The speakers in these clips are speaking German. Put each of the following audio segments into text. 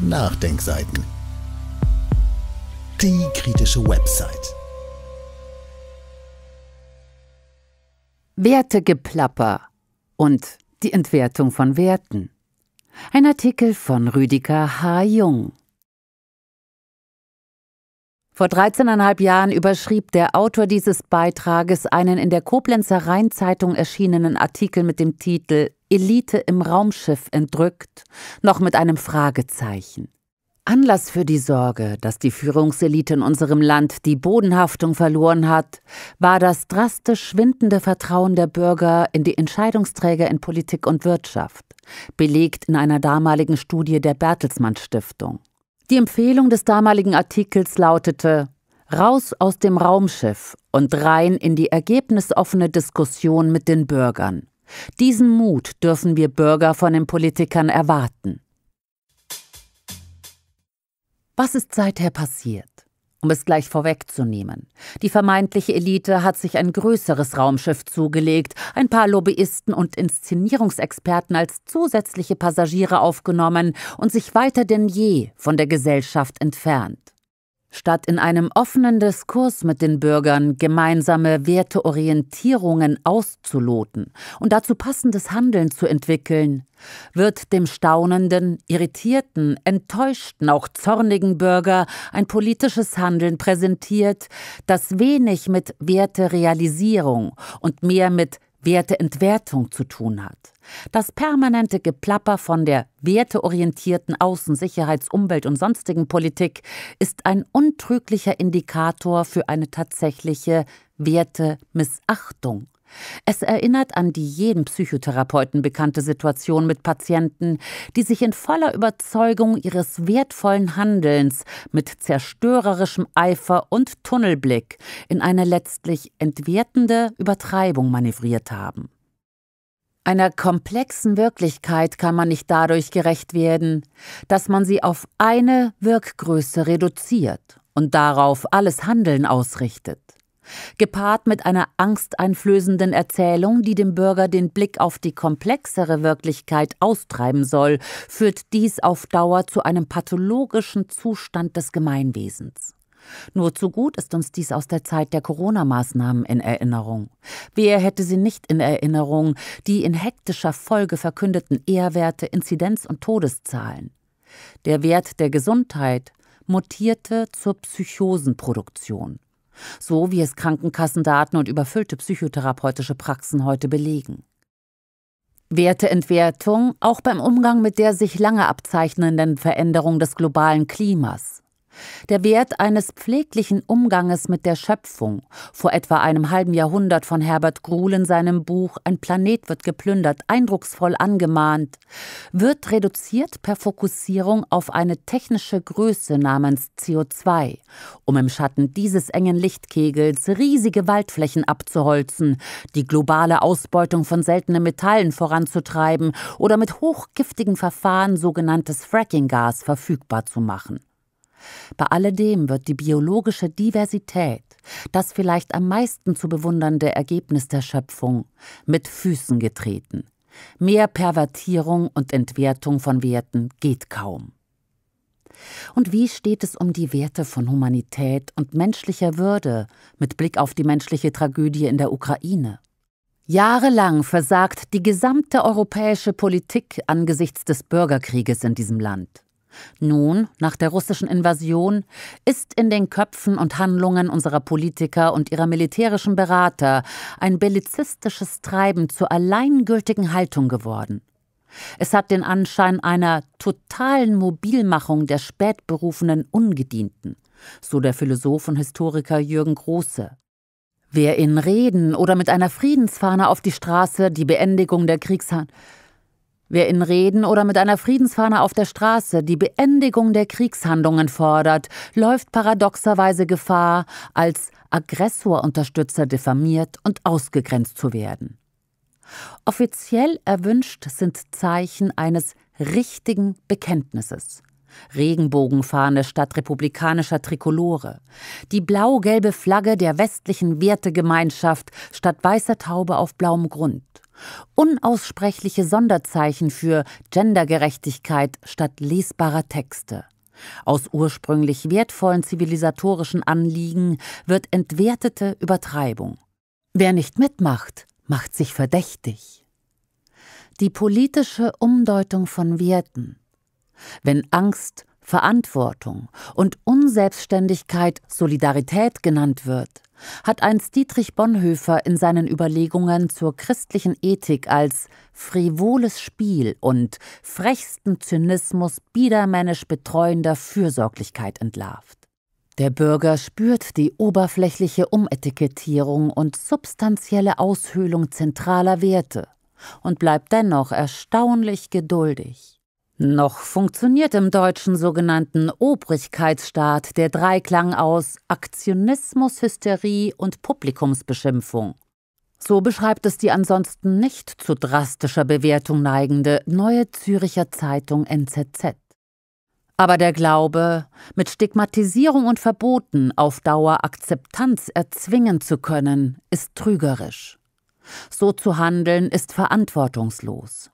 Nachdenkseiten. Die kritische Website. Wertegeplapper und die Entwertung von Werten. Ein Artikel von Rüdiger H. Jung. Vor 13,5 Jahren überschrieb der Autor dieses Beitrages einen in der Koblenzer Rheinzeitung erschienenen Artikel mit dem Titel Elite im Raumschiff entrückt, noch mit einem Fragezeichen. Anlass für die Sorge, dass die Führungselite in unserem Land die Bodenhaftung verloren hat, war das drastisch schwindende Vertrauen der Bürger in die Entscheidungsträger in Politik und Wirtschaft, belegt in einer damaligen Studie der Bertelsmann Stiftung. Die Empfehlung des damaligen Artikels lautete Raus aus dem Raumschiff und rein in die ergebnisoffene Diskussion mit den Bürgern. Diesen Mut dürfen wir Bürger von den Politikern erwarten. Was ist seither passiert? Um es gleich vorwegzunehmen. Die vermeintliche Elite hat sich ein größeres Raumschiff zugelegt, ein paar Lobbyisten und Inszenierungsexperten als zusätzliche Passagiere aufgenommen und sich weiter denn je von der Gesellschaft entfernt. Statt in einem offenen Diskurs mit den Bürgern gemeinsame Werteorientierungen auszuloten und dazu passendes Handeln zu entwickeln, wird dem staunenden, irritierten, enttäuschten, auch zornigen Bürger ein politisches Handeln präsentiert, das wenig mit Werterealisierung und mehr mit Werteentwertung zu tun hat. Das permanente Geplapper von der werteorientierten Außen-, Sicherheits-, Umwelt- und sonstigen Politik ist ein untrüglicher Indikator für eine tatsächliche Wertemissachtung es erinnert an die jedem Psychotherapeuten bekannte Situation mit Patienten, die sich in voller Überzeugung ihres wertvollen Handelns mit zerstörerischem Eifer und Tunnelblick in eine letztlich entwertende Übertreibung manövriert haben. Einer komplexen Wirklichkeit kann man nicht dadurch gerecht werden, dass man sie auf eine Wirkgröße reduziert und darauf alles Handeln ausrichtet. Gepaart mit einer angsteinflößenden Erzählung, die dem Bürger den Blick auf die komplexere Wirklichkeit austreiben soll, führt dies auf Dauer zu einem pathologischen Zustand des Gemeinwesens. Nur zu gut ist uns dies aus der Zeit der Corona-Maßnahmen in Erinnerung. Wer hätte sie nicht in Erinnerung, die in hektischer Folge verkündeten Ehrwerte, Inzidenz und Todeszahlen? Der Wert der Gesundheit mutierte zur Psychosenproduktion so wie es Krankenkassendaten und überfüllte psychotherapeutische Praxen heute belegen. Werteentwertung auch beim Umgang mit der sich lange abzeichnenden Veränderung des globalen Klimas. Der Wert eines pfleglichen Umganges mit der Schöpfung, vor etwa einem halben Jahrhundert von Herbert Gruhl in seinem Buch Ein Planet wird geplündert, eindrucksvoll angemahnt, wird reduziert per Fokussierung auf eine technische Größe namens CO2, um im Schatten dieses engen Lichtkegels riesige Waldflächen abzuholzen, die globale Ausbeutung von seltenen Metallen voranzutreiben oder mit hochgiftigen Verfahren sogenanntes Fracking-Gas verfügbar zu machen. Bei alledem wird die biologische Diversität, das vielleicht am meisten zu bewundernde Ergebnis der Schöpfung, mit Füßen getreten. Mehr Pervertierung und Entwertung von Werten geht kaum. Und wie steht es um die Werte von Humanität und menschlicher Würde mit Blick auf die menschliche Tragödie in der Ukraine? Jahrelang versagt die gesamte europäische Politik angesichts des Bürgerkrieges in diesem Land. Nun, nach der russischen Invasion, ist in den Köpfen und Handlungen unserer Politiker und ihrer militärischen Berater ein bellizistisches Treiben zur alleingültigen Haltung geworden. Es hat den Anschein einer totalen Mobilmachung der spätberufenen Ungedienten, so der Philosoph und Historiker Jürgen Große. Wer in Reden oder mit einer Friedensfahne auf die Straße die Beendigung der Kriegshandlungen Wer in Reden oder mit einer Friedensfahne auf der Straße die Beendigung der Kriegshandlungen fordert, läuft paradoxerweise Gefahr, als Aggressorunterstützer diffamiert und ausgegrenzt zu werden. Offiziell erwünscht sind Zeichen eines richtigen Bekenntnisses. Regenbogenfahne statt republikanischer Trikolore, die blau-gelbe Flagge der westlichen Wertegemeinschaft statt weißer Taube auf blauem Grund. Unaussprechliche Sonderzeichen für Gendergerechtigkeit statt lesbarer Texte. Aus ursprünglich wertvollen zivilisatorischen Anliegen wird entwertete Übertreibung. Wer nicht mitmacht, macht sich verdächtig. Die politische Umdeutung von Werten. Wenn Angst, Verantwortung und Unselbstständigkeit Solidarität genannt wird, hat einst Dietrich Bonhoeffer in seinen Überlegungen zur christlichen Ethik als frivoles Spiel und frechsten Zynismus biedermännisch betreuender Fürsorglichkeit entlarvt. Der Bürger spürt die oberflächliche Umetikettierung und substanzielle Aushöhlung zentraler Werte und bleibt dennoch erstaunlich geduldig. Noch funktioniert im deutschen sogenannten Obrigkeitsstaat der Dreiklang aus Aktionismus, Hysterie und Publikumsbeschimpfung. So beschreibt es die ansonsten nicht zu drastischer Bewertung neigende Neue Züricher Zeitung NZZ. Aber der Glaube, mit Stigmatisierung und Verboten auf Dauer Akzeptanz erzwingen zu können, ist trügerisch. So zu handeln ist verantwortungslos.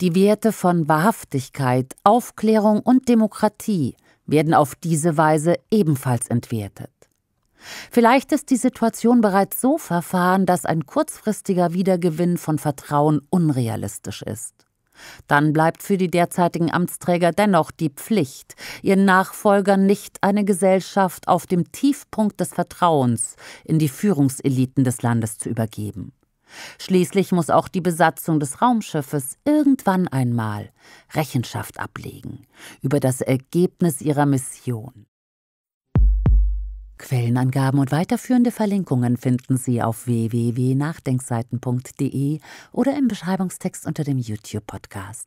Die Werte von Wahrhaftigkeit, Aufklärung und Demokratie werden auf diese Weise ebenfalls entwertet. Vielleicht ist die Situation bereits so verfahren, dass ein kurzfristiger Wiedergewinn von Vertrauen unrealistisch ist. Dann bleibt für die derzeitigen Amtsträger dennoch die Pflicht, ihren Nachfolgern nicht eine Gesellschaft auf dem Tiefpunkt des Vertrauens in die Führungseliten des Landes zu übergeben. Schließlich muss auch die Besatzung des Raumschiffes irgendwann einmal Rechenschaft ablegen über das Ergebnis ihrer Mission. Quellenangaben und weiterführende Verlinkungen finden Sie auf www.nachdenkseiten.de oder im Beschreibungstext unter dem YouTube-Podcast.